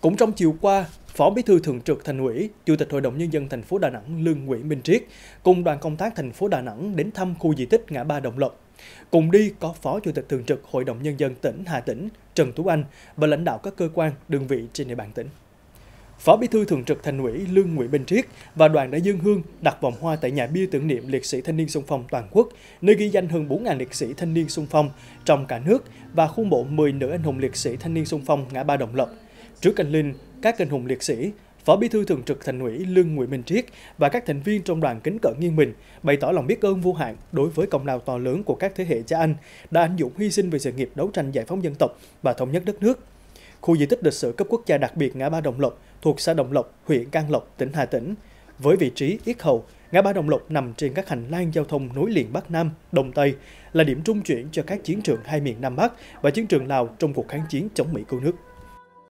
Cũng trong chiều qua, Phó Bí thư Thường trực Thành ủy, Chủ tịch Hội đồng Nhân dân thành phố Đà Nẵng Lương Nguyễn Minh Triết cùng đoàn công tác thành phố Đà Nẵng đến thăm khu di tích ngã ba Đồng Lộc. Cùng đi có Phó Chủ tịch Thường trực Hội đồng Nhân dân tỉnh Hà Tĩnh Trần Tú Anh và lãnh đạo các cơ quan, đơn vị trên địa bàn tỉnh. Phó Bí thư Thường trực Thành ủy Lương Nguyễn Bình Triết và đoàn đã dân hương đặt vòng hoa tại nhà bia tưởng niệm liệt sĩ thanh niên xung phong toàn quốc, nơi ghi danh hơn 4.000 liệt sĩ thanh niên xung phong trong cả nước và khu mộ 10 nữ anh hùng liệt sĩ thanh niên xung phong ngã ba Đồng Lộc – Trước anh Linh, các anh hùng liệt sĩ, Phó Bí thư Thường trực Thành ủy Lương Nguyễn Minh Triết và các thành viên trong đoàn kính cận nghiêng mình bày tỏ lòng biết ơn vô hạn đối với công lao to lớn của các thế hệ cha anh đã anh dũng hy sinh vì sự nghiệp đấu tranh giải phóng dân tộc và thống nhất đất nước. Khu di tích lịch sử cấp quốc gia đặc biệt ngã ba Đồng Lộc thuộc xã Đồng Lộc, huyện Can Lộc, tỉnh Hà Tĩnh. Với vị trí yết hầu, ngã ba Đồng Lộc nằm trên các hành lang giao thông nối liền Bắc Nam, Đông Tây, là điểm trung chuyển cho các chiến trường hai miền Nam Bắc và chiến trường Lào trong cuộc kháng chiến chống Mỹ cứu nước.